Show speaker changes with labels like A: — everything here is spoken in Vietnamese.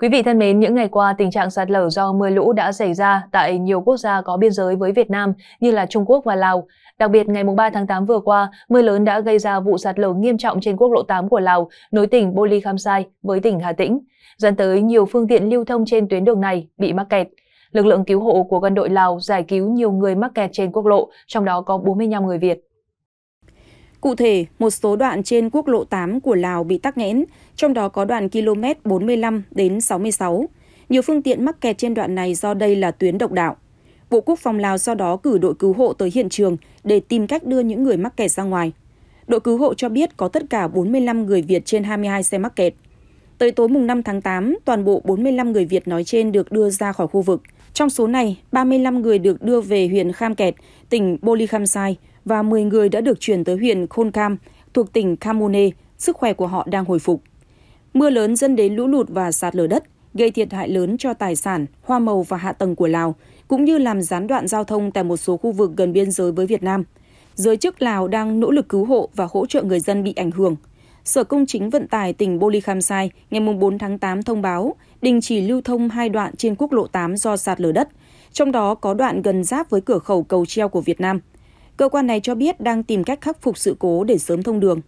A: Quý vị thân mến, những ngày qua tình trạng sạt lở do mưa lũ đã xảy ra tại nhiều quốc gia có biên giới với Việt Nam như là Trung Quốc và Lào. Đặc biệt ngày 3 tháng 8 vừa qua, mưa lớn đã gây ra vụ sạt lở nghiêm trọng trên quốc lộ 8 của Lào, nối tỉnh Boli Kham Sai với tỉnh Hà Tĩnh. Dẫn tới nhiều phương tiện lưu thông trên tuyến đường này bị mắc kẹt. Lực lượng cứu hộ của quân đội Lào giải cứu nhiều người mắc kẹt trên quốc lộ, trong đó có 45 người Việt. Cụ
B: thể, một số đoạn trên quốc lộ 8 của Lào bị tắc nghẽn, trong đó có đoạn km 45 đến 66. Nhiều phương tiện mắc kẹt trên đoạn này do đây là tuyến độc đạo. Bộ Quốc phòng Lào sau đó cử đội cứu hộ tới hiện trường để tìm cách đưa những người mắc kẹt ra ngoài. Đội cứu hộ cho biết có tất cả 45 người Việt trên 22 xe mắc kẹt. Tới tối mùng 5 tháng 8, toàn bộ 45 người Việt nói trên được đưa ra khỏi khu vực. Trong số này, 35 người được đưa về huyện Kham Kẹt, tỉnh Boli Kham Sai, và 10 người đã được chuyển tới huyện Khôn Cam thuộc tỉnh Kamune, sức khỏe của họ đang hồi phục. Mưa lớn dẫn đến lũ lụt và sạt lở đất, gây thiệt hại lớn cho tài sản, hoa màu và hạ tầng của Lào, cũng như làm gián đoạn giao thông tại một số khu vực gần biên giới với Việt Nam. Giới chức Lào đang nỗ lực cứu hộ và hỗ trợ người dân bị ảnh hưởng. Sở Công chính Vận tải tỉnh Bô Ly Kham Sai ngày 4 tháng 8 thông báo đình chỉ lưu thông hai đoạn trên quốc lộ 8 do sạt lở đất, trong đó có đoạn gần giáp với cửa khẩu cầu treo của Việt Nam – cơ quan này cho biết đang tìm cách khắc phục sự cố để sớm thông đường